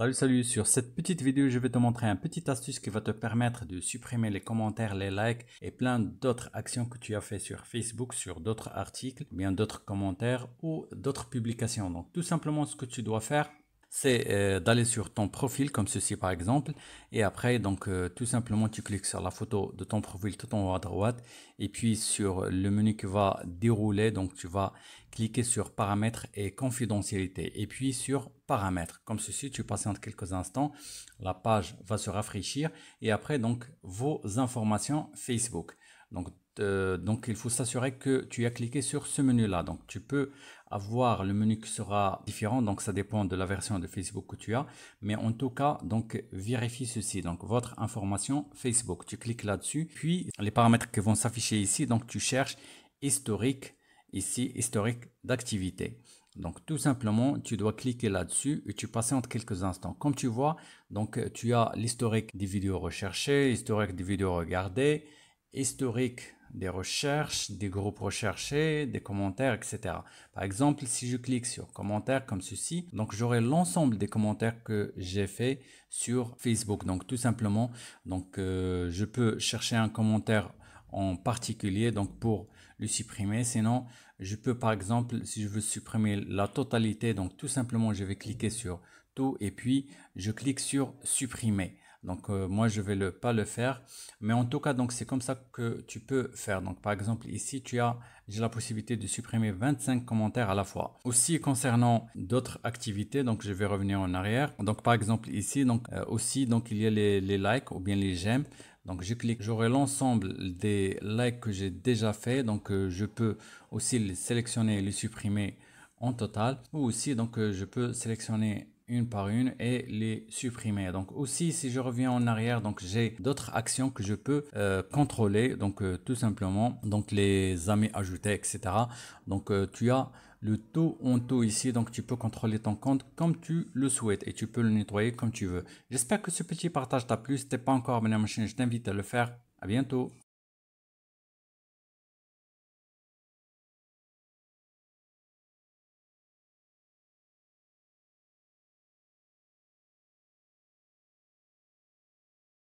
Salut salut, sur cette petite vidéo je vais te montrer un petit astuce qui va te permettre de supprimer les commentaires, les likes et plein d'autres actions que tu as fait sur Facebook, sur d'autres articles, bien d'autres commentaires ou d'autres publications. Donc tout simplement ce que tu dois faire, c'est euh, d'aller sur ton profil comme ceci par exemple et après donc euh, tout simplement tu cliques sur la photo de ton profil tout en haut à droite et puis sur le menu qui va dérouler donc tu vas cliquer sur paramètres et confidentialité et puis sur paramètres comme ceci tu patientes quelques instants la page va se rafraîchir et après donc vos informations Facebook donc, euh, donc il faut s'assurer que tu as cliqué sur ce menu-là. Donc, tu peux avoir le menu qui sera différent. Donc, ça dépend de la version de Facebook que tu as. Mais en tout cas, donc, vérifie ceci. Donc, votre information Facebook. Tu cliques là-dessus. Puis, les paramètres qui vont s'afficher ici. Donc, tu cherches historique ici, historique d'activité. Donc tout simplement, tu dois cliquer là-dessus et tu passes entre quelques instants. Comme tu vois, donc tu as l'historique des vidéos recherchées, l'historique des vidéos regardées, historique des recherches, des groupes recherchés, des commentaires, etc. Par exemple, si je clique sur commentaires comme ceci, donc j'aurai l'ensemble des commentaires que j'ai fait sur Facebook. Donc tout simplement, donc euh, je peux chercher un commentaire en particulier donc pour le supprimer sinon je peux par exemple si je veux supprimer la totalité donc tout simplement je vais cliquer sur tout et puis je clique sur supprimer donc euh, moi je vais le pas le faire, mais en tout cas donc c'est comme ça que tu peux faire. Donc par exemple ici tu as j'ai la possibilité de supprimer 25 commentaires à la fois. Aussi concernant d'autres activités, donc je vais revenir en arrière. Donc par exemple ici donc euh, aussi donc il y a les, likes ou bien les j'aime. Donc je clique, j'aurai l'ensemble des likes que j'ai déjà fait. Donc euh, je peux aussi les sélectionner et les supprimer en total. Ou aussi donc je peux sélectionner une par une et les supprimer. Donc aussi, si je reviens en arrière, donc j'ai d'autres actions que je peux euh, contrôler. Donc euh, tout simplement, donc les amis ajoutés, etc. Donc euh, tu as le tout en tout ici, donc tu peux contrôler ton compte comme tu le souhaites et tu peux le nettoyer comme tu veux. J'espère que ce petit partage t'a plu. Si t'es pas encore abonné à ma chaîne, je t'invite à le faire. À bientôt.